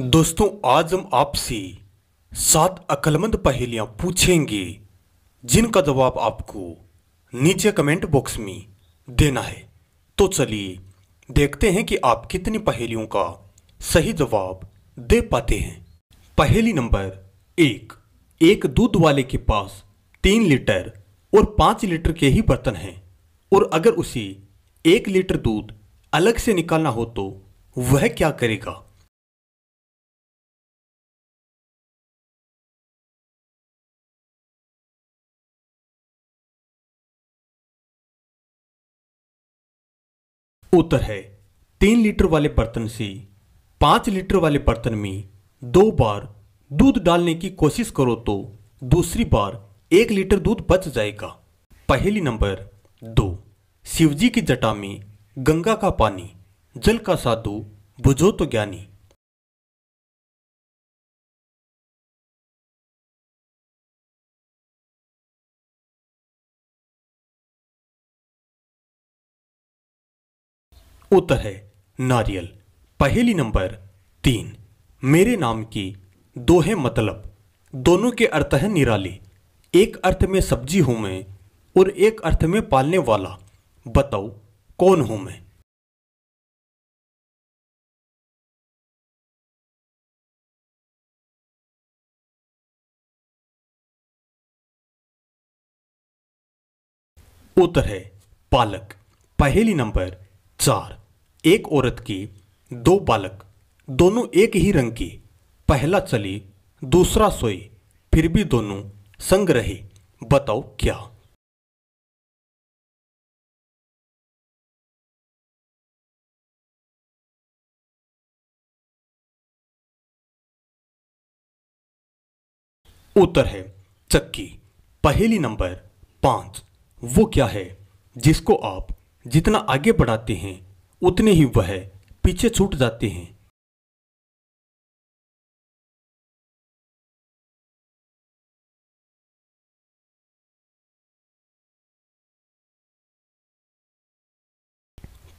दोस्तों आज हम आपसे सात अकलमंद पहेलियां पूछेंगे जिनका जवाब आपको नीचे कमेंट बॉक्स में देना है तो चलिए देखते हैं कि आप कितनी पहेलियों का सही जवाब दे पाते हैं पहेली नंबर एक एक दूध वाले के पास तीन लीटर और पाँच लीटर के ही बर्तन हैं और अगर उसे एक लीटर दूध अलग से निकालना हो तो वह क्या करेगा उत्तर है तीन लीटर वाले बर्तन से पांच लीटर वाले बर्तन में दो बार दूध डालने की कोशिश करो तो दूसरी बार एक लीटर दूध बच जाएगा पहली नंबर दो शिवजी की जटा में गंगा का पानी जल का साधु बुझो तो ज्ञानी उत्तर है नारियल पहेली नंबर तीन मेरे नाम की दो है मतलब दोनों के अर्थ हैं निराली एक अर्थ में सब्जी हूं मैं और एक अर्थ में पालने वाला बताओ कौन हूं मैं उत्तर है पालक पहेली नंबर चार एक औरत की दो बालक दोनों एक ही रंग की पहला चली दूसरा सोई फिर भी दोनों संग रहे बताओ क्या उत्तर है चक्की पहली नंबर पांच वो क्या है जिसको आप जितना आगे बढ़ाते हैं उतने ही वह पीछे छूट जाते हैं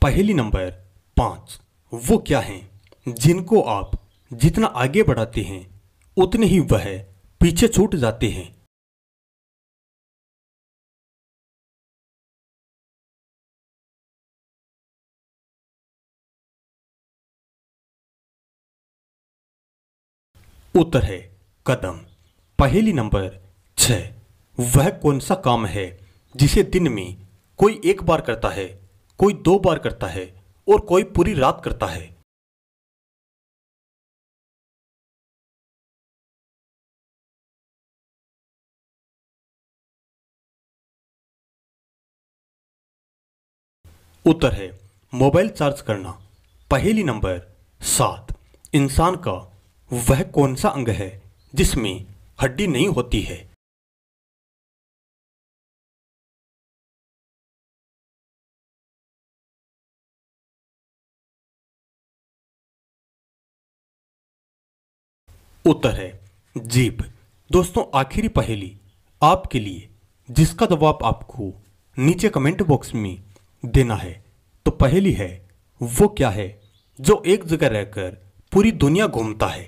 पहली नंबर पांच वो क्या हैं जिनको आप जितना आगे बढ़ाते हैं उतने ही वह पीछे छूट जाते हैं उत्तर है कदम पहली नंबर छ वह कौन सा काम है जिसे दिन में कोई एक बार करता है कोई दो बार करता है और कोई पूरी रात करता है उत्तर है मोबाइल चार्ज करना पहली नंबर सात इंसान का वह कौन सा अंग है जिसमें हड्डी नहीं होती है उत्तर है जीप दोस्तों आखिरी पहेली आपके लिए जिसका जवाब आपको नीचे कमेंट बॉक्स में देना है तो पहेली है वो क्या है जो एक जगह रहकर पूरी दुनिया घूमता है